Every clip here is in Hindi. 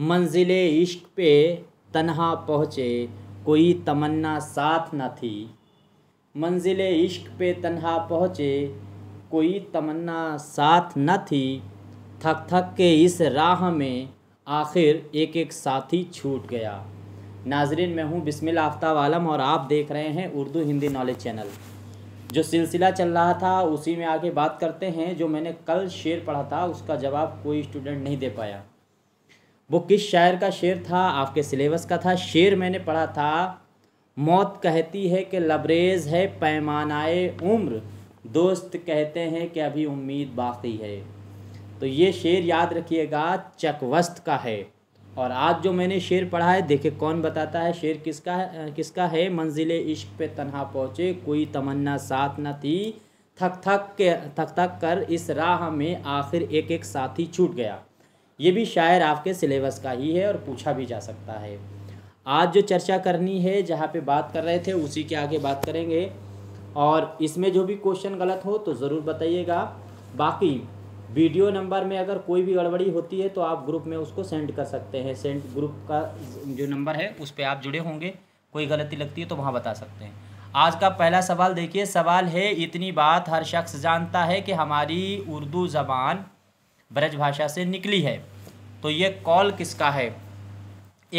मंजिल इश्क पे तन्हा पहुँचे कोई तमन्ना साथ न थी मंजिल इश्क पे तन्हा पहुँचे कोई तमन्ना साथ न थी थक थक के इस राह में आखिर एक एक साथी छूट गया नाजरीन मैं हूँ बिस्मिल आफ्ताब आलम और आप देख रहे हैं उर्दू हिंदी नॉलेज चैनल जो सिलसिला चल रहा था उसी में आगे बात करते हैं जो मैंने कल शेर पढ़ा था उसका जवाब कोई स्टूडेंट नहीं दे पाया वो किस शायर का शेर था आपके सिलेबस का था शेर मैंने पढ़ा था मौत कहती है कि लबरेज है पैमानाए उम्र दोस्त कहते हैं कि अभी उम्मीद बाकी है तो ये शेर याद रखिएगा चकवस्त का है और आज जो मैंने शेर पढ़ा है देखे कौन बताता है शेर किसका है किसका है मंजिल इश्क पे तनहा पहुँचे कोई तमन्ना साथ न थी थक थक के थक थक कर इस राह में आखिर एक एक साथी छूट गया ये भी शायर आपके सिलेबस का ही है और पूछा भी जा सकता है आज जो चर्चा करनी है जहाँ पे बात कर रहे थे उसी के आगे बात करेंगे और इसमें जो भी क्वेश्चन गलत हो तो ज़रूर बताइएगा बाकी वीडियो नंबर में अगर कोई भी गड़बड़ी होती है तो आप ग्रुप में उसको सेंड कर सकते हैं सेंड ग्रुप का जो नंबर है उस पर आप जुड़े होंगे कोई गलती लगती है तो वहाँ बता सकते हैं आज का पहला सवाल देखिए सवाल है इतनी बात हर शख्स जानता है कि हमारी उर्दू ज़बान ब्रजभाषा से निकली है तो ये कॉल किसका है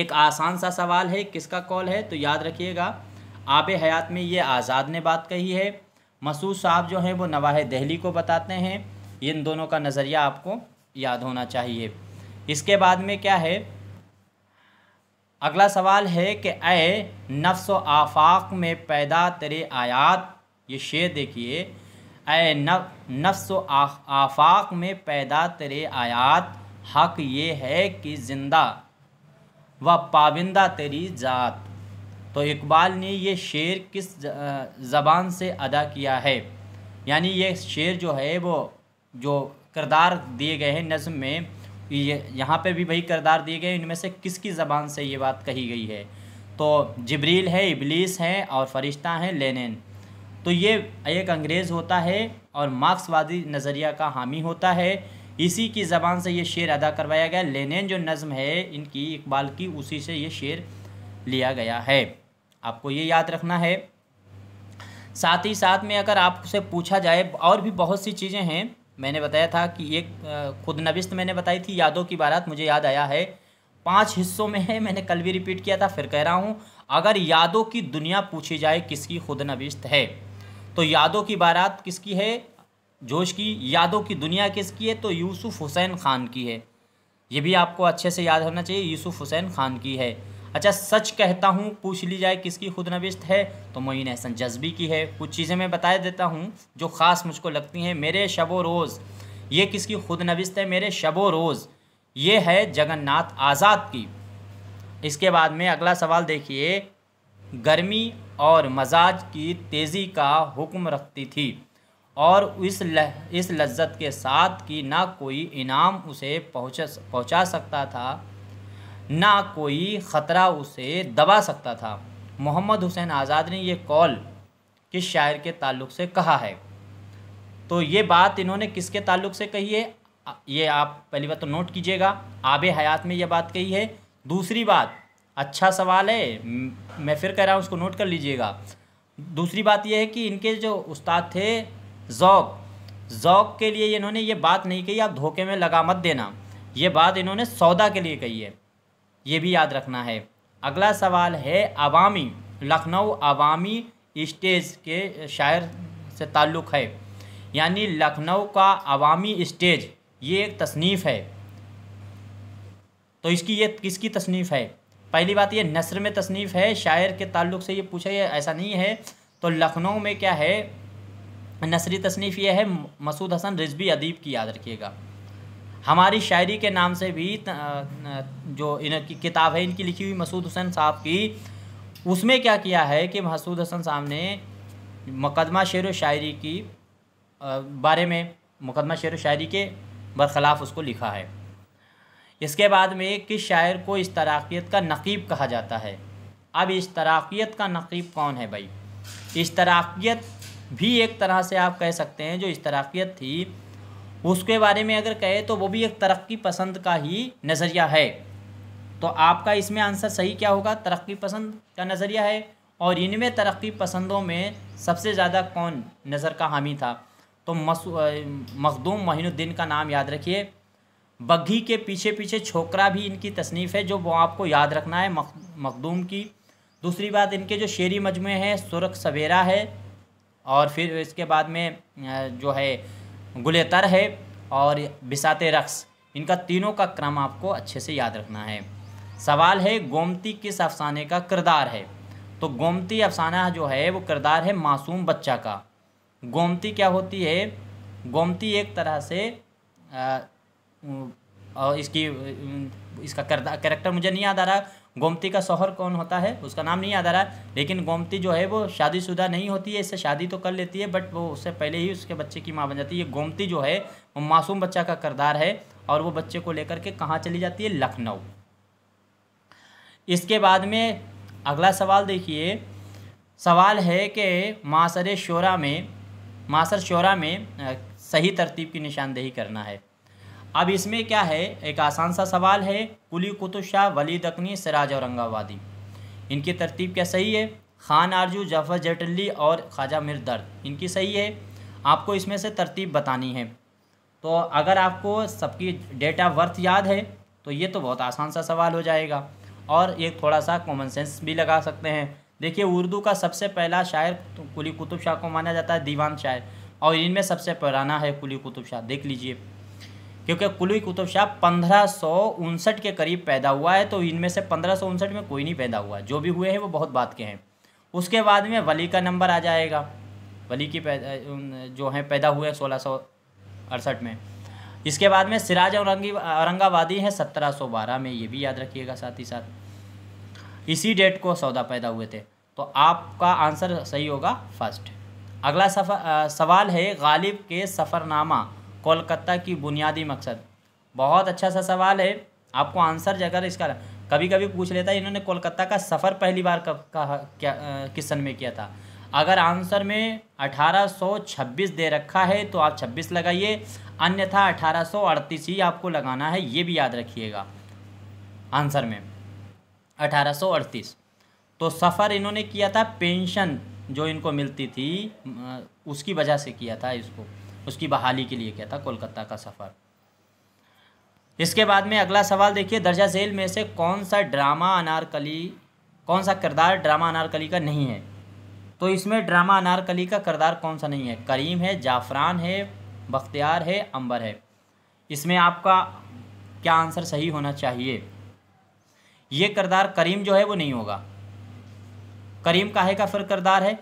एक आसान सा सवाल है किसका कॉल है तो याद रखिएगा आब हयात में ये आज़ाद ने बात कही है मसूद साहब जो हैं वो नवाह दहली को बताते हैं इन दोनों का नज़रिया आपको याद होना चाहिए इसके बाद में क्या है अगला सवाल है कि ए नफ्स आफाक में पैदा तेरे आयात ये शेर देखिए ए नफ्स आफाक में पैदा तेरे आयात हक ये है कि जिंदा व पाबिंदा तेरी ज़ात तो इकबाल ने ये शेर किस ज़बान से अदा किया है यानी ये शेर जो है वो जो किरदार दिए गए हैं नज़म में ये यहाँ पे भी वही किरदार दिए गए इनमें से किसकी ज़बान से ये बात कही गई है तो जबरील है इबलीस हैं और फरिश्ता हैं लेनिन तो ये एक अंग्रेज़ होता है और मार्क्सवादी नज़रिया का हामी होता है इसी की ज़बान से ये शेर अदा करवाया गया लेनिन जो नज़म है इनकी इकबाल की उसी से ये शेर लिया गया है आपको ये याद रखना है साथ ही साथ में अगर आपसे पूछा जाए और भी बहुत सी चीज़ें हैं मैंने बताया था कि एक खुद नविस्त मैंने बताई थी यादों की बारात मुझे याद आया है पांच हिस्सों में है मैंने कल भी रिपीट किया था फिर कह रहा हूँ अगर यादों की दुनिया पूछी जाए किसकी खुद नविस्त है तो यादों की बारात किसकी है जोश की यादों की दुनिया किसकी है तो यूसुफ हुसैन ख़ान की है ये भी आपको अच्छे से याद होना चाहिए यूसुफ हुसैन ख़ान की है अच्छा सच कहता हूँ पूछ ली जाए किसकी खुद नविश्त है तो मोइन अहसन जज्बी की है कुछ चीज़ें मैं बता देता हूँ जो ख़ास मुझको लगती हैं मेरे शबो रोज़ ये किसकी खुद नविश्त है मेरे शबो रोज़ ये है जगन्नाथ आज़ाद की इसके बाद में अगला सवाल देखिए गर्मी और मजाज की तेज़ी का हुक्म रखती थी और इस ल, इस लज्जत के साथ कि ना कोई इनाम उसे पहुँच पहुँचा सकता था ना कोई ख़तरा उसे दबा सकता था मोहम्मद हुसैन आज़ाद ने ये कॉल किस शायर के ताल्लुक से कहा है तो ये बात इन्होंने किसके ताल्लुक से कही है ये आप पहली बात तो नोट कीजिएगा आब हयात में यह बात कही है दूसरी बात अच्छा सवाल है मैं फिर कह रहा हूँ उसको नोट कर लीजिएगा दूसरी बात यह है कि इनके जो उस्ताद थे जौक जौक के लिए इन्होंने ये बात नहीं कही आप धोखे में लगा मत देना ये बात इन्होंने सौदा के लिए कही है ये भी याद रखना है अगला सवाल है अवामी लखनऊ अवामी स्टेज के शायर से ताल्लुक़ है यानी लखनऊ का अवामी स्टेज ये एक तसनीफ़ है तो इसकी ये किसकी तसनीफ़ है पहली बात ये नसर में तसनीफ़ है शायर के ताल्लुक से ये पूछा ये ऐसा नहीं है तो लखनऊ में क्या है नसरी तसनीफ़ ये है मसूद हसन रिजवी अदीब की याद रखिएगा हमारी शायरी के नाम से भी जो इनकी किताब है इनकी लिखी हुई मसूद हसन साहब की उसमें क्या किया है कि मसूद हसन साहब ने मुकदमा शेर व शायरी की बारे में मुकदमा शेर व शायरी के बरखिलाफ़ उसको लिखा है इसके बाद में किस शायर को इस तराक़ियत का नकीब कहा जाता है अब इस तराक़ियत का नकीब कौन है भाई इस तराक़ियत भी एक तरह से आप कह सकते हैं जो इस तराक़ियत थी उसके बारे में अगर कहे तो वो भी एक तरक्की पसंद का ही नज़रिया है तो आपका इसमें आंसर सही क्या होगा तरक्की पसंद का नज़रिया है और इनमें तरक्की पसंदों में सबसे ज़्यादा कौन नज़र का हामी था तो मखदूम महीनुद्दीन का नाम याद रखिए बग्घी के पीछे पीछे छोकरा भी इनकी तसनीफ़ है जो वो आपको याद रखना है मखदूम की दूसरी बात इनके जो शेरी मजमू हैं सुरख सवेरा है और फिर इसके बाद में जो है तर है और बिसात रक्स इनका तीनों का क्रम आपको अच्छे से याद रखना है सवाल है गोमती किस अफसाने का किरदार है तो गोमती अफसाना जो है वो किरदार है मासूम बच्चा का गोमती क्या होती है गोमती एक तरह से और इसकी इसका करेक्टर मुझे नहीं याद आ रहा गोमती का शोहर कौन होता है उसका नाम नहीं याद आ रहा लेकिन गोमती जो है वो शादीशुदा नहीं होती है इससे शादी तो कर लेती है बट वो उससे पहले ही उसके बच्चे की माँ बन जाती है ये गोमती जो है वो मासूम बच्चा का करदार है और वो बच्चे को लेकर के कहाँ चली जाती है लखनऊ इसके बाद में अगला सवाल देखिए सवाल है कि मासर शोरा में मासर शोरा में सही तरतीब की निशानदेही करना है अब इसमें क्या है एक आसान सा सवाल है कुली कुतुब शाह वली दकनी सराज औरंगाबादी इनकी तरतीब क्या सही है खान आरजू जफ़र जटली और ख्वाजा दर्द इनकी सही है आपको इसमें से तरतीब बतानी है तो अगर आपको सबकी डेट ऑफ बर्थ याद है तो ये तो बहुत आसान सा सवाल हो जाएगा और एक थोड़ा सा कॉमन सेंस भी लगा सकते हैं देखिए उर्दू का सबसे पहला शायर तो कुली कुतुब शाह को माना जाता है दीवान शायर और इनमें सबसे पुराना है कुली कुतुब शाह देख लीजिए क्योंकि कुलवी कुतुब शाह पंद्रह के करीब पैदा हुआ है तो इनमें से पंद्रह में कोई नहीं पैदा हुआ जो भी हुए हैं वो बहुत बात के हैं उसके बाद में वली का नंबर आ जाएगा वली की जो हैं पैदा हुए सोलह में इसके बाद में सिराज औरंगी औरंगाबादी हैं 1712 में ये भी याद रखिएगा साथ ही साथ इसी डेट को सौदा पैदा हुए थे तो आपका आंसर सही होगा फर्स्ट अगला सफर सवाल है गालिब के सफ़रनामा कोलकाता की बुनियादी मकसद बहुत अच्छा सा सवाल है आपको आंसर जगह इसका कभी कभी पूछ लेता है इन्होंने कोलकाता का सफ़र पहली बार कब का क्या किस सन में किया था अगर आंसर में 1826 दे रखा है तो आप 26 लगाइए अन्यथा 1838 ही आपको लगाना है ये भी याद रखिएगा आंसर में 1838 तो सफ़र इन्होंने किया था पेंशन जो इनको मिलती थी उसकी वजह से किया था इसको उसकी बहाली के लिए किया था कोलकाता का सफ़र इसके बाद में अगला सवाल देखिए दर्जा झेल में से कौन सा ड्रामा अनारकली कौन सा किरदार ड्रामा अनारकली का नहीं है तो इसमें ड्रामा अनारकली का किरदार कौन सा नहीं है करीम है जाफरान है बख्तियार है अंबर है इसमें आपका क्या आंसर सही होना चाहिए ये किरदार करीम जो है वो नहीं होगा करीम काहे का फिर किरदार है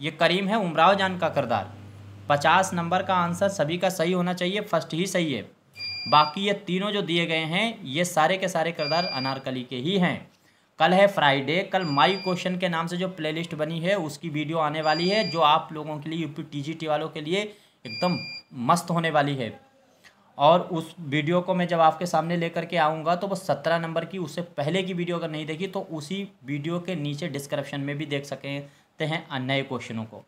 ये करीम है उमराव जान का किरदार पचास नंबर का आंसर सभी का सही होना चाहिए फर्स्ट ही सही है बाकी ये तीनों जो दिए गए हैं ये सारे के सारे किरदार अनारकली के ही हैं कल है फ्राइडे कल माई क्वेश्चन के नाम से जो प्लेलिस्ट बनी है उसकी वीडियो आने वाली है जो आप लोगों के लिए यूपी टीजीटी वालों के लिए एकदम मस्त होने वाली है और उस वीडियो को मैं जब आपके सामने लेकर के आऊँगा तो वो सत्रह नंबर की उससे पहले की वीडियो अगर नहीं देखी तो उसी वीडियो के नीचे डिस्क्रिप्शन में भी देख सकते हैं नए क्वेश्चनों को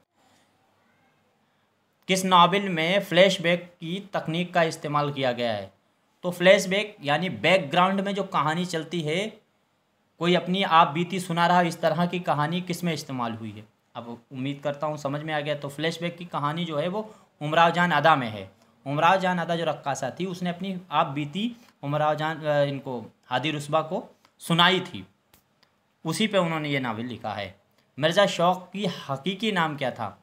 किस नावल में फ्लैशबैक की तकनीक का इस्तेमाल किया गया है तो फ्लैशबैक यानी बैकग्राउंड में जो कहानी चलती है कोई अपनी आप बीती सुना रहा इस तरह की कहानी किस में इस्तेमाल हुई है अब उम्मीद करता हूँ समझ में आ गया तो फ्लैशबैक की कहानी जो है वो उमराव जान अदा में है उमराव जान अदा जो रक्कासा थी उसने अपनी आप बीती उमराव जान इनको हादी रस्बा को सुनाई थी उसी पे उन्होंने ये नावल लिखा है मिर्ज़ा शौक की हकीकी नाम क्या था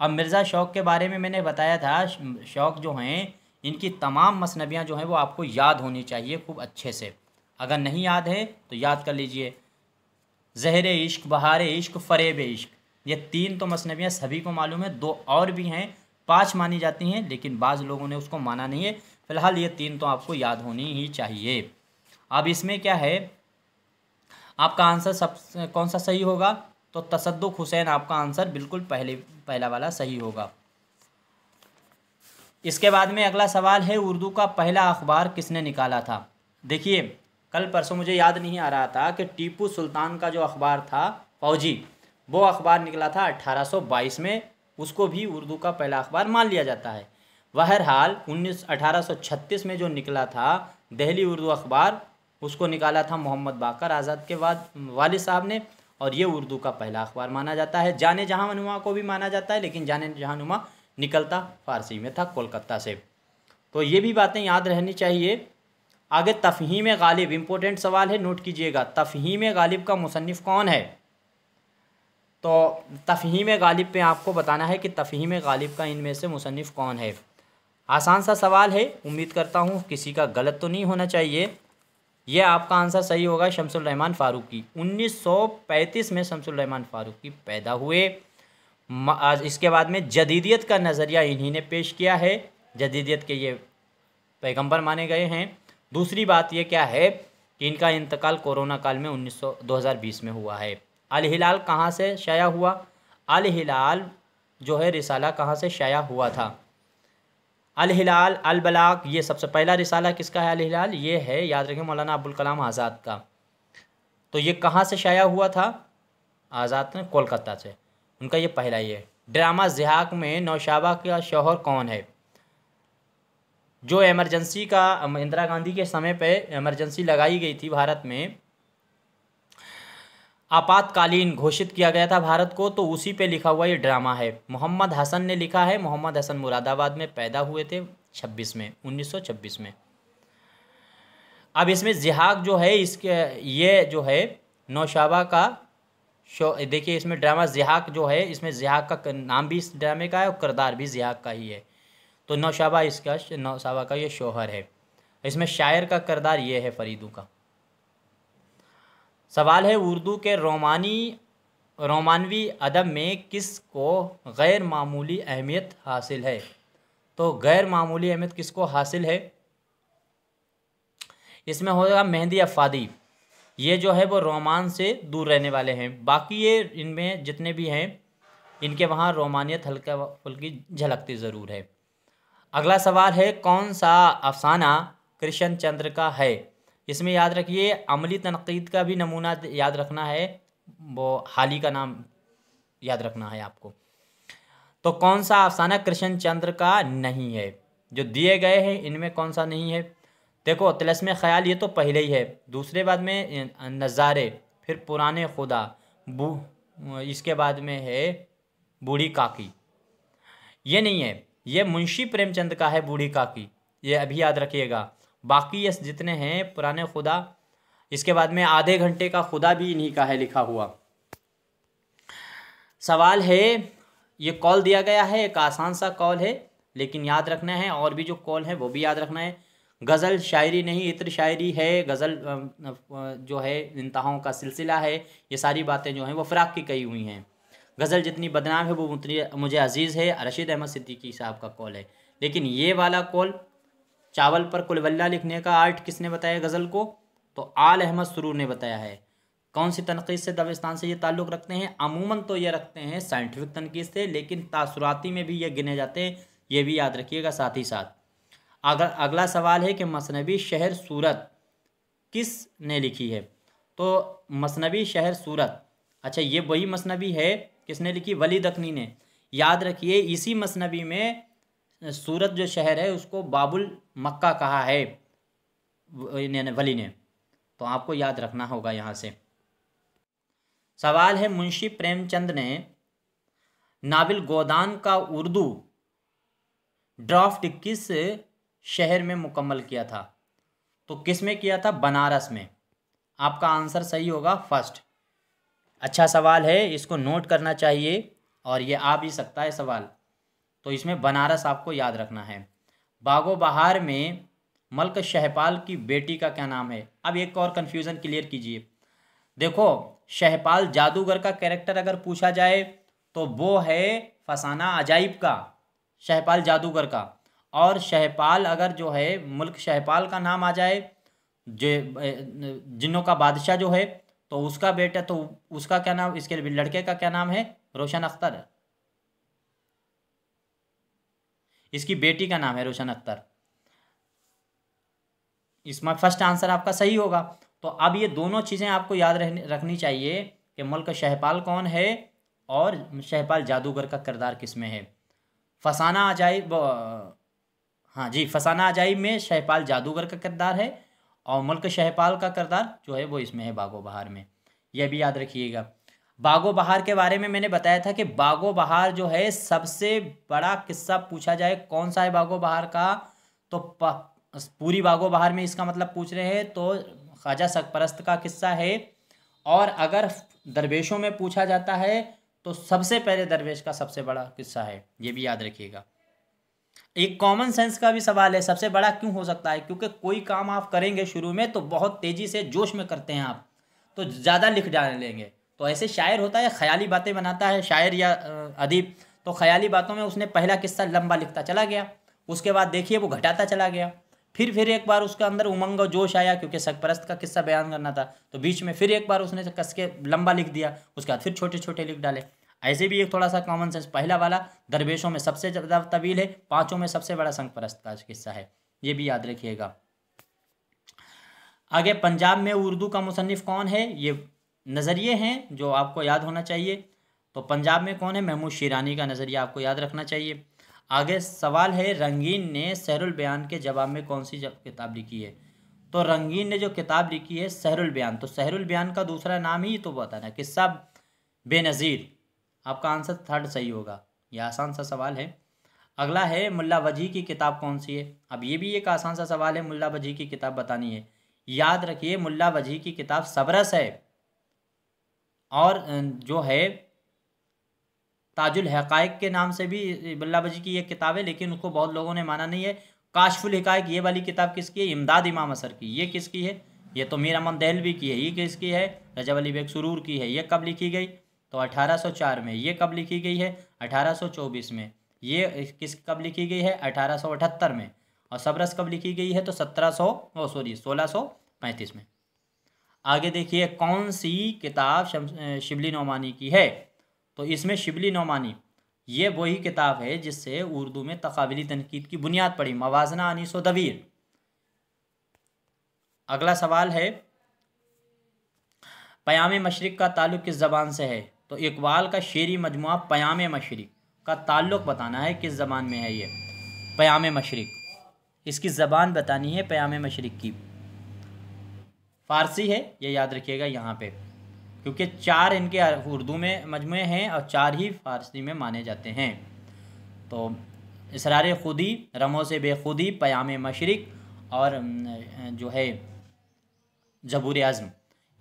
अब मिर्ज़ा शौक के बारे में मैंने बताया था शौक जो हैं इनकी तमाम मसनबियाँ जो हैं वो आपको याद होनी चाहिए खूब अच्छे से अगर नहीं याद है तो याद कर लीजिए जहर इश्क बहार इश्क फरेब इश्क ये तीन तो मसनबियाँ सभी को मालूम है दो और भी हैं पाँच मानी जाती हैं लेकिन बाज़ लोगों ने उसको माना नहीं है फ़िलहाल ये तीन तो आपको याद होनी ही चाहिए अब इसमें क्या है आपका आंसर सब कौन सा सही होगा तो तसद्दुक हुसैन आपका आंसर बिल्कुल पहले पहला वाला सही होगा इसके बाद में अगला सवाल है उर्दू का पहला अखबार किसने निकाला था देखिए कल परसों मुझे याद नहीं आ रहा था कि टीपू सुल्तान का जो अखबार था फौजी वो अखबार निकला था 1822 में उसको भी उर्दू का पहला अखबार मान लिया जाता है बहरहाल उन्नीस 1836 में जो निकला था दहली उर्दू अखबार उसको निकाला था मोहम्मद बाकर आज़ाद के बाद वाल साहब ने और ये उर्दू का पहला अखबार माना जाता है जाने नुमा को भी माना जाता है लेकिन जाने नुमा निकलता फारसी में था कोलकाता से तो ये भी बातें याद रहनी चाहिए आगे तफहीम गालिब इम्पोर्टेंट सवाल है नोट कीजिएगा तफहीम गालिब का मुसनफ़ कौन है तो तफहीम गालिब पे आपको बताना है कि तफहीम गालिब का इनमें से मुसनफ़ कौन है आसान सा सवाल है उम्मीद करता हूँ किसी का गलत तो नहीं होना चाहिए यह आपका आंसर सही होगा शमसुल रहमान की 1935 में शमसुल रहमान फ़ारूक़ की पैदा हुए इसके बाद में जदीदियत का नज़रिया इन्हीं ने पेश किया है जदीदियत के ये पैगंबर माने गए हैं दूसरी बात ये क्या है कि इनका इंतकाल कोरोना काल में 1900 2020 में हुआ है अल हिलाल कहाँ से शाया हुआ अल हिलाल जो है रिसाला कहाँ से शाया हुआ था अल हिलाल अल बलाक ये सबसे पहला रिसाला किसका है अल हिलाल ये है याद रखें मौलाना अबुल कलाम आज़ाद का तो ये कहाँ से शाया हुआ था आज़ाद ने कोलकाता से उनका ये पहला ये ड्रामा जिहाक में नौशाबा का शोहर कौन है जो एमरजेंसी का इंदिरा गांधी के समय पे एमरजेंसी लगाई गई थी भारत में आपातकालीन घोषित किया गया था भारत को तो उसी पे लिखा हुआ ये ड्रामा है मोहम्मद हसन ने लिखा है मोहम्मद हसन मुरादाबाद में पैदा हुए थे 26 में 1926 में अब इसमें जिहाग जो है इसके ये जो है नौशाबा का शो देखिए इसमें ड्रामा जिहाक जो है इसमें जिहाक का नाम भी इस ड्रामे का है और करदार भी जिहाक का ही है तो नौशाबा इसका नौशाबा का ये शोहर है इसमें शायर का करदार ये है फरीदू का सवाल है उर्दू के रोमानी रोमानवी अदब में किस को गैर मामूली अहमियत हासिल है तो गैर मामूली अहमियत किसको हासिल है इसमें होगा मेहंदी अफादी ये जो है वो रोमान से दूर रहने वाले हैं बाकी ये इनमें जितने भी हैं इनके वहाँ रोमानियत हल्का फुल्की झलकती ज़रूर है अगला सवाल है कौन सा अफसाना कृष्ण चंद्र का है इसमें याद रखिए अमली तनकीद का भी नमूना याद रखना है वो हाल ही का नाम याद रखना है आपको तो कौन सा अफसाना कृष्ण चंद्र का नहीं है जो दिए गए हैं इनमें कौन सा नहीं है देखो तलसम ख्याल ये तो पहले ही है दूसरे बाद में नज़ारे फिर पुराने खुदा बू इसके बाद में है बूढ़ी काकी ये नहीं है ये मुंशी प्रेमचंद का है बूढ़ी काकी ये अभी याद रखिएगा बाकी यस जितने हैं पुराने खुदा इसके बाद में आधे घंटे का खुदा भी इन्हीं का है लिखा हुआ सवाल है ये कॉल दिया गया है एक आसान सा कॉल है लेकिन याद रखना है और भी जो कॉल है वो भी याद रखना है गज़ल शायरी नहीं इत्र शायरी है गज़ल जो है इंतहाओं का सिलसिला है ये सारी बातें जो हैं वो फ़राक की कही हुई हैं गज़ल जितनी बदनाम है वो उतनी मुझे अजीज़ है रशीद अहमद सिद्दीकी साहब का कॉल है लेकिन ये वाला कॉल चावल पर कुलवल्ला लिखने का आर्ट किसने बताया गज़ल को तो आल अहमद सुरूर ने बताया है कौन सी तनकीद से दबिस्तान से ये ताल्लुक़ रखते हैं अमूमन तो ये रखते हैं साइंटिफिक तनकीद से लेकिन तासुराती में भी ये गिने जाते हैं ये भी याद रखिएगा साथ ही साथ अगर अगला सवाल है कि मसनबी शहर सूरत किस ने लिखी है तो मसनबी शहर सूरत अच्छा ये वही मसनबी है किसने लिखी वली दखनी ने याद रखिए इसी मसनबी में सूरत जो शहर है उसको बाबुल मक्का कहा है वली ने तो आपको याद रखना होगा यहाँ से सवाल है मुंशी प्रेमचंद ने नाविल गोदान का उर्दू ड्राफ्ट किस शहर में मुकम्मल किया था तो किस में किया था बनारस में आपका आंसर सही होगा फर्स्ट अच्छा सवाल है इसको नोट करना चाहिए और ये आ भी सकता है सवाल तो इसमें बनारस आपको याद रखना है बागो बहार में मलक शहपाल की बेटी का क्या नाम है अब एक और कन्फ्यूज़न क्लियर कीजिए देखो शहपाल जादूगर का कैरेक्टर अगर पूछा जाए तो वो है फसाना अजाइब का शहपाल जादूगर का और शहपाल अगर जो है मुल्क शहपाल का नाम आ जाए जो जिन्हों का बादशाह जो है तो उसका बेटा तो उसका क्या नाम इसके लड़के का क्या नाम है रोशन अख्तर इसकी बेटी का नाम है रोशन अख्तर इसमें फर्स्ट आंसर आपका सही होगा तो अब ये दोनों चीज़ें आपको याद रखनी चाहिए कि मुल्क शहपाल कौन है और शहपाल जादूगर का किरदार किस में है फसाना अजाइब हाँ जी फसाना अजाइब में शहपाल जादूगर का किरदार है और मुल्क शहपाल का किरदार जो है वो इसमें है बागो बहार में यह भी याद रखिएगा बागो बहार के बारे में मैंने बताया था कि बागो बहार जो है सबसे बड़ा किस्सा पूछा जाए कौन सा है बागो बहार का तो पूरी बागो बहार में इसका मतलब पूछ रहे हैं तो ख्वाजा सकपरस्त का किस्सा है और अगर दरवेशों में पूछा जाता है तो सबसे पहले दरवेश का सबसे बड़ा किस्सा है ये भी याद रखिएगा एक कॉमन सेंस का भी सवाल है सबसे बड़ा क्यों हो सकता है क्योंकि कोई काम आप करेंगे शुरू में तो बहुत तेज़ी से जोश में करते हैं आप तो ज़्यादा लिख डाल लेंगे तो ऐसे शायर होता है ख्याली बातें बनाता है शायर या अदीब तो ख्याली बातों में उसने पहला किस्सा लंबा लिखता चला गया उसके बाद देखिए वो घटाता चला गया फिर फिर एक बार उसका अंदर उमंग और जोश आया क्योंकि सकपरस्त का किस्सा बयान करना था तो बीच में फिर एक बार उसने कस के लंबा लिख दिया उसके बाद फिर छोटे छोटे लिख डाले ऐसे भी एक थोड़ा सा कॉमन सेंस पहला वाला दरवेशों में सबसे ज़्यादा तवील है पाँचों में सबसे बड़ा संगपरस्त का किस्सा है ये भी याद रखिएगा आगे पंजाब में उर्दू का मुसनफ़ कौन है ये नज़रिए हैं जो आपको याद होना चाहिए तो पंजाब में कौन है महमूद शीरानी का नज़रिया आपको याद रखना चाहिए आगे सवाल है रंगीन ने सहरुल बयान के जवाब में कौन सी किताब लिखी है तो रंगीन ने जो किताब लिखी है सहरुल बयान तो सहरुल बयान का दूसरा नाम ही तो बताना किस्सा बेनज़ीर आपका आंसर थर्ड सही होगा यह आसान सा सवाल है अगला है मुल्ला वजी की किताब कौन सी है अब ये भी एक आसान सा सवाल है मुल्ला वजी की किताब बतानी है याद रखिए मुल्ला वजी की किताब सबरस है और जो है ताजुल हकाइक के नाम से भी बल्लाभ जी की एक किताब है लेकिन उसको बहुत लोगों ने माना नहीं है काशफुल हकाइक ये वाली किताब किसकी है इमदाद इमाम असर की ये किसकी है ये तो मीर अमन दहलवी की है ये किसकी है रजब अली बेग सुरूर की है ये कब लिखी गई तो 1804 में ये कब लिखी गई है 1824 में ये किस कब लिखी गई है अठारह में और सबरस कब लिखी गई है तो सत्रह सौ सॉरी सोलह सौ पैंतीस में आगे देखिए कौन सी किताब शिबली नौमानी की है तो इसमें शिबली नौमानी ये वही किताब है जिससे उर्दू में तकाबली तनकीद की बुनियाद पड़ी मवाजना अनीस दबीर अगला सवाल है पयाम मशरक़ का ताल्लुक किस ज़बान से है तो इकबाल का शेरी मजमु पयाम मशरक़ का ताल्लुक बताना है किस ज़बान में है ये पयाम मशरक़ इसकी ज़बान बतानी है पयाम मशरक़ की फारसी है ये याद रखिएगा यहाँ पे क्योंकि चार इनके उर्दू में मजमू हैं और चार ही फारसी में माने जाते हैं तो इसरार खुदी रमो से बेखुदी प्याम मशरक और जो है जबूर आज़म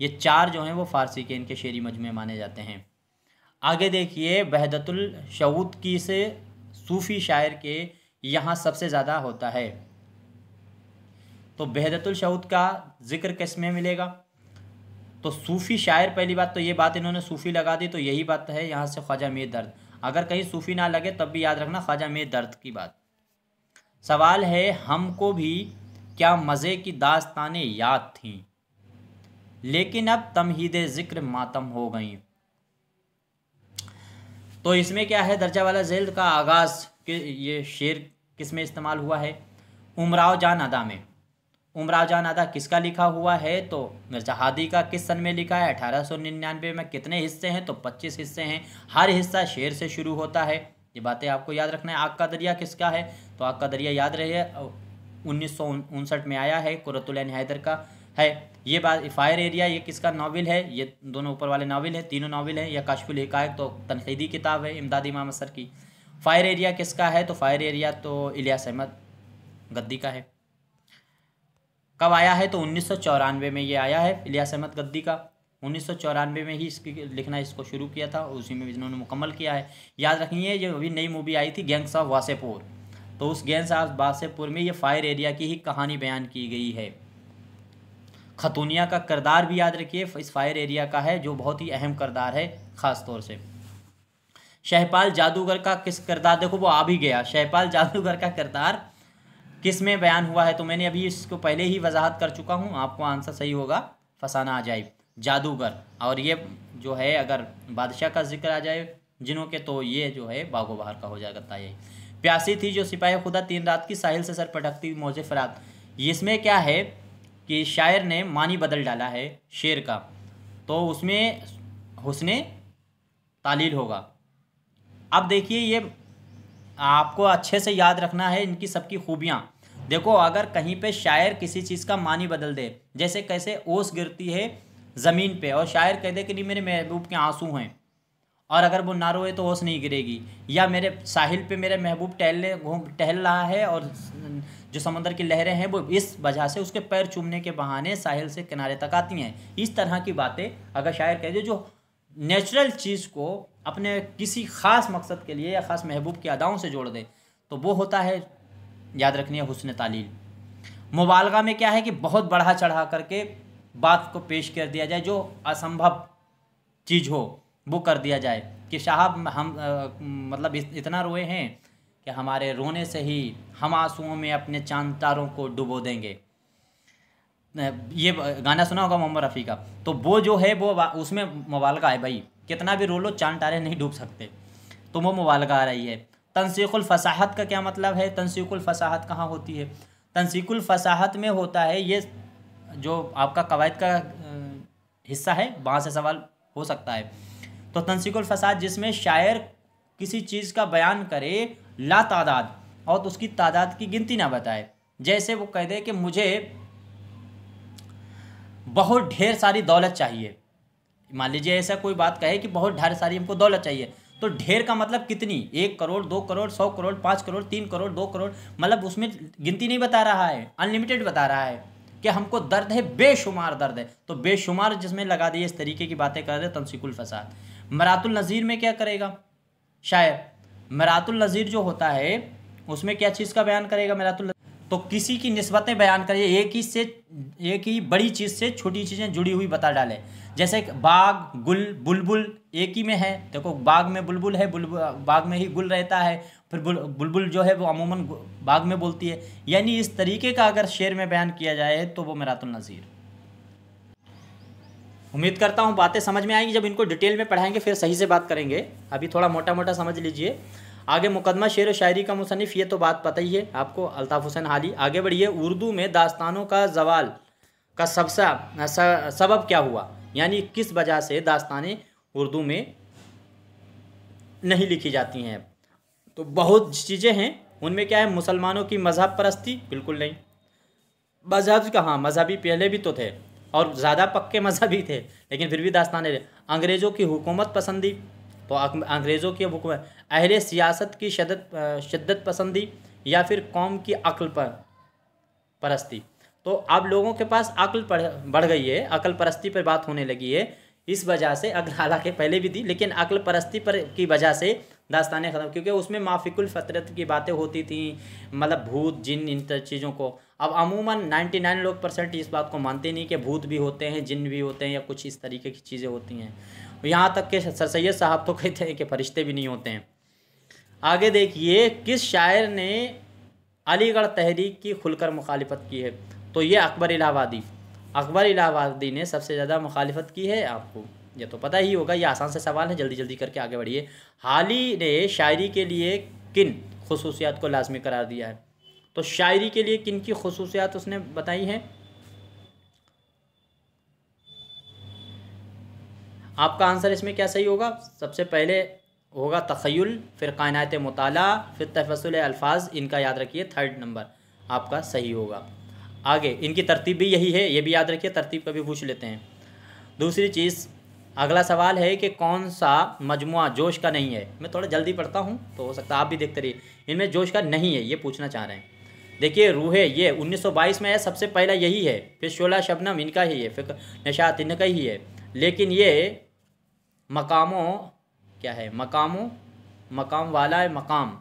ये चार जो हैं वो फ़ारसी के इनके शेरी मजमे माने जाते हैं आगे देखिए बहदतुल शऊद की से सूफ़ी शायर के यहाँ सबसे ज़्यादा होता है तो बहदतुल का जिक्र किस में मिलेगा तो सूफ़ी शायर पहली बात तो ये बात इन्होंने सूफ़ी लगा दी तो यही बात है यहाँ से ख्वाजा मे दर्द अगर कहीं सूफ़ी ना लगे तब भी याद रखना ख्वाजा मे दर्द की बात सवाल है हमको भी क्या मज़े की दास्तान याद थीं लेकिन अब तमहीद ज़िक्र मातम हो गई तो इसमें क्या है दर्जा वाला जेल का आगाज़ कि ये शेर किस में इस्तेमाल हुआ है उमराव जान अदा में उमरा जान अदा किसका लिखा हुआ है तो मिर्जा हादी का किस सन में लिखा है अठारह सौ निन्यानवे में कितने हिस्से हैं तो पच्चीस हिस्से हैं हर हिस्सा शेर से शुरू होता है ये बातें आपको याद रखना है आग का दरिया किसका है तो आग का दरिया याद रहे उन्नीस में आया है कुरतुलैन हैदर का है ये बात फायर एरिया ये किसका नावल है ये दोनों ऊपर वाले नावल हैं तीनों नावल हैं या काशफुल हकायक तो तनखीदी किताब है इमदादी मामा सर की फायर एरिया किसका है तो फायर एरिया तो इलियास अहमद गद्दी का है कब आया है तो उन्नीस में ये आया है इलियास अहमद गद्दी का उन्नीस में ही इसकी लिखना इसको शुरू किया था उसी में इन्होंने मुकम्मल किया है याद रखिए जो अभी नई मूवी आई थी गैंग्स ऑफ वासेपुर तो उस गैंग्स ऑफ वासेपुर में ये फायर एरिया की ही कहानी बयान की गई है खतूनिया का किरदार भी याद रखिए इस फायर एरिया का है जो बहुत ही अहम करदार है ख़ास तौर से शहपाल जादूगर का किस किरदार देखो वो आ भी गया शहपाल जादूगर का किरदार किस में बयान हुआ है तो मैंने अभी इसको पहले ही वजाहत कर चुका हूँ आपको आंसर सही होगा फसाना जाए जादूगर और ये जो है अगर बादशाह का जिक्र आ जाए जिनों के तो ये जो है बागो बहार का हो जाएगा तायही प्यासी थी जो सिपाही खुदा तीन रात की साहिल से सर पटकती मौज फरात इसमें क्या है कि शायर ने मानी बदल डाला है शेर का तो उसमें हुसन तालील होगा अब देखिए ये आपको अच्छे से याद रखना है इनकी सबकी खूबियाँ देखो अगर कहीं पे शायर किसी चीज़ का मानी बदल दे जैसे कैसे ओस गिरती है ज़मीन पे और शायर कह दे कि नहीं मेरे महबूब के आंसू हैं और अगर वो ना रोए तो ओस नहीं गिरेगी या मेरे साहिल पे मेरे महबूब टहलने घूम टहल रहा है और जो समंदर की लहरें हैं वो इस वजह से उसके पैर चूमने के बहाने साहिल से किनारे तक आती हैं इस तरह की बातें अगर शायर कह दे जो नेचुरल चीज़ को अपने किसी ख़ास मकसद के लिए या ख़ास महबूब की अदाओं से जोड़ दे तो वो होता है याद रखनी है हुसन तालील मुबालगा में क्या है कि बहुत बढ़ा चढ़ा करके बात को पेश कर दिया जाए जो असंभव चीज़ हो वो कर दिया जाए कि साहब हम आ, मतलब इतना रोए हैं कि हमारे रोने से ही हम आंसुओं में अपने चांद तारों को डुबो देंगे ये गाना सुना होगा मोहम्मद रफ़ी का तो वो जो है वो उसमें मुबालगा है भाई कितना भी रो लो चांद तारे नहीं डूब सकते तो वो मुबालगा आ रही है तनसीकुलफ़साहत का क्या मतलब है तनसीकुलफ़साहत कहाँ होती है तनसीकुलफ़साहत में होता है ये जो आपका कवायद का हिस्सा है वहाँ से सवाल हो सकता है तो तनसीकुलफ़साहत जिसमें शायर किसी चीज़ का बयान करे ला तादाद और तो उसकी तादाद की गिनती ना बताए जैसे वो कह दे कि मुझे बहुत ढेर सारी दौलत चाहिए मान लीजिए ऐसा कोई बात कहे कि बहुत ढेर सारी हमको दौलत चाहिए तो ढेर का मतलब कितनी एक करोड़ दो करोड़ सौ करोड़ पाँच करोड़ तीन करोड़ दो करोड़ मतलब उसमें गिनती नहीं बता रहा है अनलिमिटेड बता रहा है कि हमको दर्द है बेशुमार दर्द है तो बेशुमार जिसमें लगा दिए इस तरीके की बातें कर रहे तनसिकुल फसाद मरातुल नज़ीर में क्या करेगा शायर मरातुल नज़ीर जो होता है उसमें क्या चीज़ का बयान करेगा मरातुल तो किसी की नस्बतें बयान करिए एक ही से एक ही बड़ी चीज़ से छोटी चीज़ें जुड़ी हुई बता डालें जैसे बाघ गुल बुलबुल एक ही में है देखो बाघ में बुलबुल है बुल बाघ में ही गुल रहता है फिर बुल बुलबुल जो है वो अमूमन बाघ में बोलती है यानी इस तरीके का अगर शेर में बयान किया जाए तो वो मेरातुल नज़ीर उम्मीद करता हूँ बातें समझ में आएंगी जब इनको डिटेल में पढ़ाएंगे फिर सही से बात करेंगे अभी थोड़ा मोटा मोटा समझ लीजिए आगे मुकदमा शेर शायरी का मुसनफ़ ये तो बात पता ही है आपको अल्ताफ़ हुसैन हाली आगे बढ़िए उर्दू में दास्तानों का जवाल का सबसा सबब क्या हुआ यानी किस वजह से दास्तानें उर्दू में नहीं लिखी जाती हैं तो बहुत चीज़ें हैं उनमें क्या है मुसलमानों की मजहब परस्ती बिल्कुल नहीं मजहब कहाँ मजहबी पहले भी तो थे और ज़्यादा पक्के मजहबी थे लेकिन फिर भी दास्तान अंग्रेज़ों की हुकूमत पसंदी तो अंग्रेज़ों की हुक्म अहले सियासत की शदत शदत पसंदी या फिर कौम की अक्ल पर परस्ती तो अब लोगों के पास अक्ल बढ़ गई है अक्ल परस्ती पर बात होने लगी है इस वजह से अगर हालांकि पहले भी दी लेकिन अक्ल परस्ती पर की वजह से दास्तानें ख़त्म क्योंकि उसमें माफिकुल फतरत की बातें होती थी मतलब भूत जिन इन चीज़ों को अब अमूमन 99 लोग परसेंट इस बात को मानते नहीं कि भूत भी होते हैं जिन भी होते हैं या कुछ इस तरीके की चीज़ें होती हैं यहाँ तक के सर सैद साहब तो कहते हैं कि फरिश्ते भी नहीं होते हैं आगे देखिए किस शायर ने अलीगढ़ तहरीक की खुलकर मुखालफत की है तो ये अकबर इलाहाबादी अकबर इलाहाबादी ने सबसे ज़्यादा मुखालफत की है आपको ये तो पता ही होगा ये आसान से सवाल है जल्दी जल्दी करके आगे बढ़िए हाल ही ने शायरी के लिए किन खसूसियात को लाजमी करार दिया है तो शायरी के लिए किन की खसूसियात उसने बताई हैं आपका आंसर इसमें क्या सही होगा सबसे पहले होगा तखयल फिर कायनत मताल फिर तफसल अल्फाज इनका याद रखिए थर्ड नंबर आपका सही होगा आगे इनकी तरतीब भी यही है ये भी याद रखिए तरतीब कभी पूछ लेते हैं दूसरी चीज़ अगला सवाल है कि कौन सा मजमु जोश का नहीं है मैं थोड़ा जल्दी पढ़ता हूँ तो हो सकता है आप भी देखते रहिए इनमें जोश का नहीं है ये पूछना चाह रहे हैं देखिए रूहे ये 1922 में है सबसे पहला यही है फिर शोला शबनम इनका ही है फिर नशात इनका ही है लेकिन ये मकामों क्या है मकामों मकाम वाला है मकाम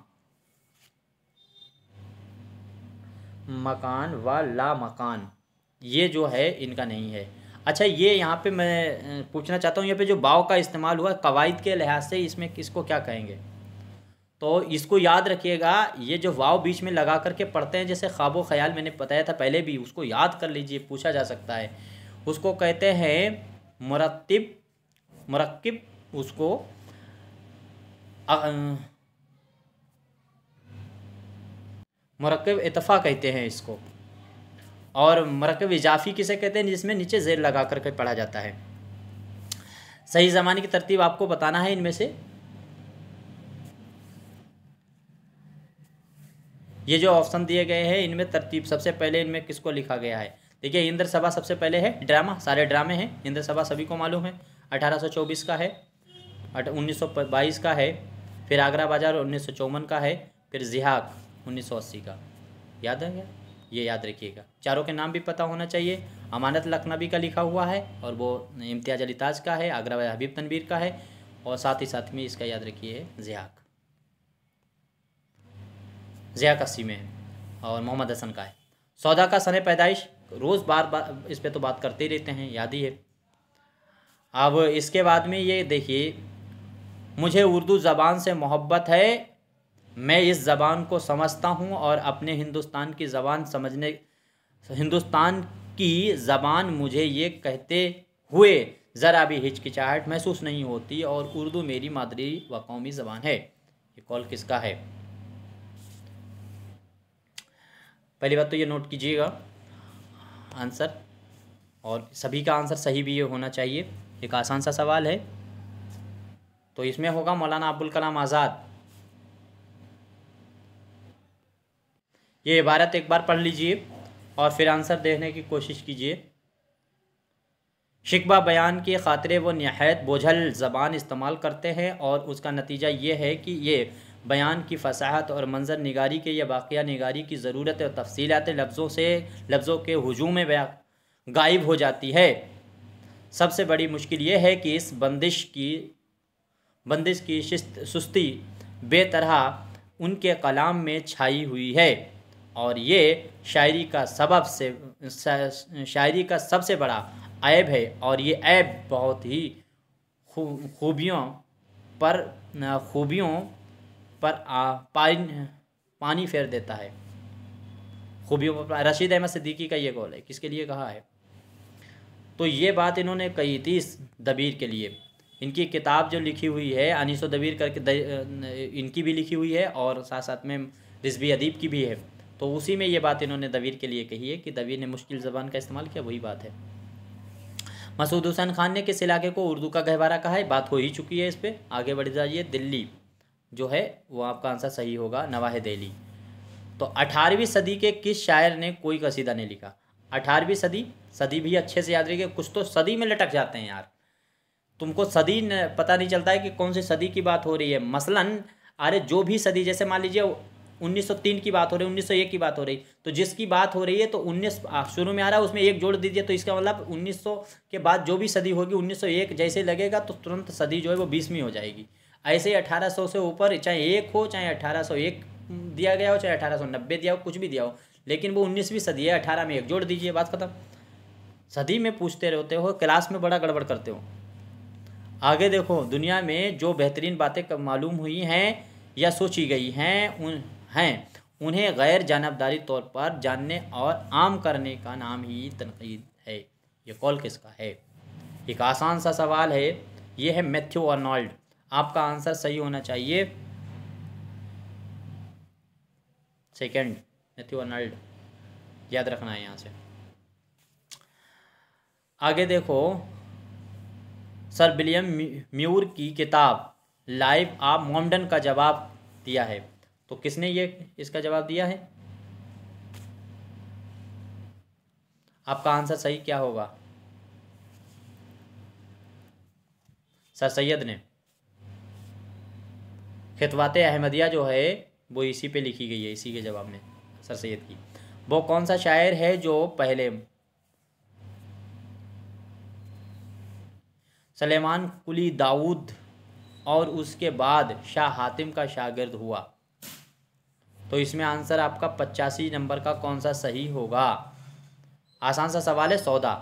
मकान व ला मकान ये जो है इनका नहीं है अच्छा ये यहाँ पे मैं पूछना चाहता हूँ यहाँ पे जो बाव का इस्तेमाल हुआ कवायद के लिहाज से इसमें किसको क्या कहेंगे तो इसको याद रखिएगा ये जो वाव बीच में लगा करके पढ़ते हैं जैसे ख्वाब ख्याल मैंने बताया था पहले भी उसको याद कर लीजिए पूछा जा सकता है उसको कहते हैं मरतब मरकब उसको मरकब इतफ़ा कहते हैं इसको और मरकब इजाफी किसे कहते हैं जिसमें नीचे जेर लगा करके पढ़ा जाता है सही ज़माने की तरतीब आपको बताना है इनमें से ये जो ऑप्शन दिए गए हैं इनमें तरतीब सबसे पहले इनमें किसको लिखा गया है देखिए इंद्र सभा सबसे पहले है ड्रामा सारे ड्रामे हैं इंद्र सभा सभी को मालूम है 1824 का है बाईस का है फिर आगरा बाजार उन्नीस का है फिर जिहाक 1980 का याद है क्या ये याद रखिएगा चारों के नाम भी पता होना चाहिए अमानत लखनवी का लिखा हुआ है और वो इम्तियाज अली ताज का है आगरा बाजार हबीब तनवीर का है और साथ ही साथ में इसका याद रखिए जिहाक जिया का में और मोहम्मद हसन का है सौदा का सन पैदाइश रोज़ बार बार इस पर तो बात करते ही रहते हैं याद ही है अब इसके बाद में ये देखिए मुझे उर्दू ज़बान से मोहब्बत है मैं इस ज़बान को समझता हूँ और अपने हिंदुस्तान की ज़बान समझने हिंदुस्तान की ज़बान मुझे ये कहते हुए ज़रा भी हिचकिचाहट महसूस नहीं होती और उर्दू मेरी मादरी व कौमी ज़बान है ये कॉल किसका है पहली बात तो ये नोट कीजिएगा आंसर और सभी का आंसर सही भी होना चाहिए एक आसान सा सवाल है तो इसमें होगा मौलाना अब्दुल कलाम आज़ाद ये इबारत एक बार पढ़ लीजिए और फिर आंसर देखने की कोशिश कीजिए शिकबा बयान के ख़ातरे वो नहायत बोझल ज़बान इस्तेमाल करते हैं और उसका नतीजा ये है कि ये बयान की फसाहत और मंजर निगारी के या वाक़ निगारी की ज़रूरत और तफसीत लफ्ज़ों से लफ्ज़ों के हजूम में गायब हो जाती है सबसे बड़ी मुश्किल ये है कि इस बंदिश की बंदिश की शिस्त सुस्ती बेतरह उनके कलाम में छाई हुई है और ये शायरी का सबब से शायरी का सबसे बड़ा ऐब है और ये ऐब बहुत ही खूबियों पर खूबियों पर पानी पानी फेर देता है खूबियों पर रशीद अहमद सिद्दीकी का ये कॉल है किसके लिए कहा है तो ये बात इन्होंने कही थी इस दबीर के लिए इनकी किताब जो लिखी हुई है अनिसो दबीर करके इनकी भी लिखी हुई है और साथ साथ में रिजबी अदीब की भी है तो उसी में ये बात इन्होंने दबीर के लिए कही है कि दबीर ने मुश्किल ज़बान का इस्तेमाल किया वही बात है मसूद हुसैन खान ने किस इलाके को उर्दू का गहवारा कहा है बात हो ही चुकी है इस पर आगे बढ़ जाइए दिल्ली जो है वो आपका आंसर सही होगा नवाह दिल्ली तो अठारहवीं सदी के किस शायर ने कोई कसीदा नहीं लिखा अठारहवीं सदी सदी भी अच्छे से याद रखिए कुछ तो सदी में लटक जाते हैं यार तुमको सदी न, पता नहीं चलता है कि कौन सी सदी की बात हो रही है मसलन अरे जो भी सदी जैसे मान लीजिए 1903 की बात हो रही है 1901 की बात हो रही तो जिसकी बात हो रही है तो 19 शुरू में आ रहा है उसमें एक जोड़ दीजिए तो इसका मतलब 1900 के बाद जो भी सदी होगी 1901 जैसे लगेगा तो तुरंत सदी जो है वो बीसवीं हो जाएगी ऐसे ही अठारह से ऊपर चाहे एक हो चाहे अठारह दिया गया हो चाहे अठारह दिया हो कुछ भी दिया हो लेकिन वो उन्नीसवीं सदी है अठारह में एक जोड़ दीजिए बात खत्म सदी में पूछते रहते हो क्लास में बड़ा गड़बड़ करते हो आगे देखो दुनिया में जो बेहतरीन बातें मालूम हुई हैं या सोची गई हैं उन हैं उन्हें गैर जानबदारी तौर पर जानने और आम करने का नाम ही तनकीद है ये कॉल किसका है एक आसान सा सवाल है ये है मैथ्यू अर्नॉल्ड आपका आंसर सही होना चाहिए सेकेंड मैथ्यू अर्नाल्ड याद रखना है यहाँ से आगे देखो सर विलियम म्यूर की किताब लाइव आप मॉमडन का जवाब दिया है तो किसने ये इसका जवाब दिया है आपका आंसर सही क्या होगा सर सैयद ने खतवात अहमदिया जो है वो इसी पे लिखी गई है इसी के जवाब में सर सैद की वो कौन सा शायर है जो पहले सलेमान कुली दाऊद और उसके बाद शाह हातिम का शागिर्द हुआ तो इसमें आंसर आपका पचासी नंबर का कौन सा सही होगा आसान सा सवाल है सौदा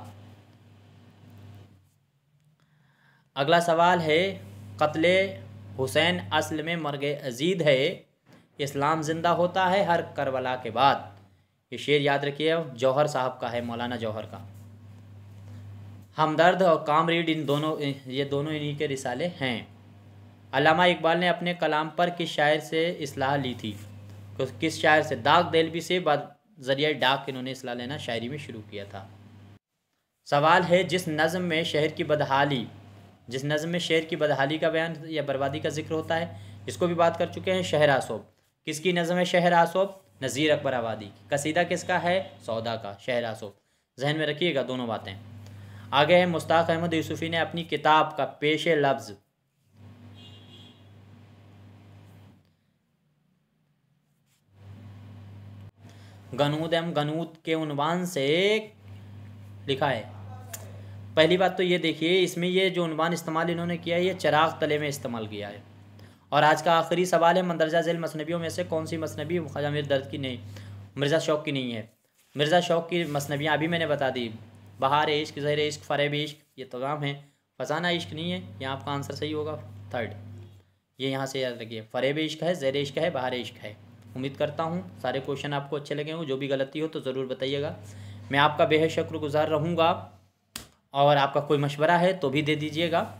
अगला सवाल है कत्ले हुसैन असल में मरग अजीद है इस्लाम ज़िंदा होता है हर करबला के बाद ये शेर याद रखिए जौहर साहब का है मौलाना जौहर का हमदर्द और कामरीड इन दोनों ये दोनों इन्हीं के रिसाले हैं अलामा इकबाल ने अपने कलाम पर किस शायर से असलाह ली थी किस शायर से दाग देलबी से जरिए डाक इन्होंने असलाह लेना शायरी में शुरू किया था सवाल है जिस नज़म में शहर की बदहाली जिस नज़म में शेर की बदहाली का बयान या बर्बादी का जिक्र होता है इसको भी बात कर चुके हैं शहर आसोब किसकी नज़म है शहर आसोब नज़ीर अकबर आबादी की कसीदा किसका है सौदा का शहर आसोब जहन में रखिएगा दोनों बातें आगे है मुश्ताक अहमद यूसुफ़ी ने अपनी किताब का पेश लफ्ज़ गनूद एम गनूद के उनवान से लिखा है पहली बात तो ये देखिए इसमें ये जो उनवान इस्तेमाल इन्होंने किया है ये चराग तले में इस्तेमाल किया है और आज का आखिरी सवाल है मंदरजा झेल मसनबियों में से कौन सी मसनबी ख्वाजा मीर दर्द की नहीं मिर्ज़ा शौक की नहीं है मिर्ज़ा शौक की मसनबियाँ अभी मैंने बता दी बहार इश्क ज़हर इश्क फ़रेब इश्क ये तमाम तो हैं फसाना इश्क नहीं है यहाँ आपका आंसर सही होगा थर्ड ये यहाँ से याद रखिए फ़रेब इश्क है ज़हर इश्क है बहार इश्क है उम्मीद करता हूँ सारे क्वेश्चन आपको अच्छे लगे हों जो भी गलती हो तो ज़रूर बताइएगा मैं आपका बेहद शुक्रगुजार रहूँगा और आपका कोई मशवरा है तो भी दे दीजिएगा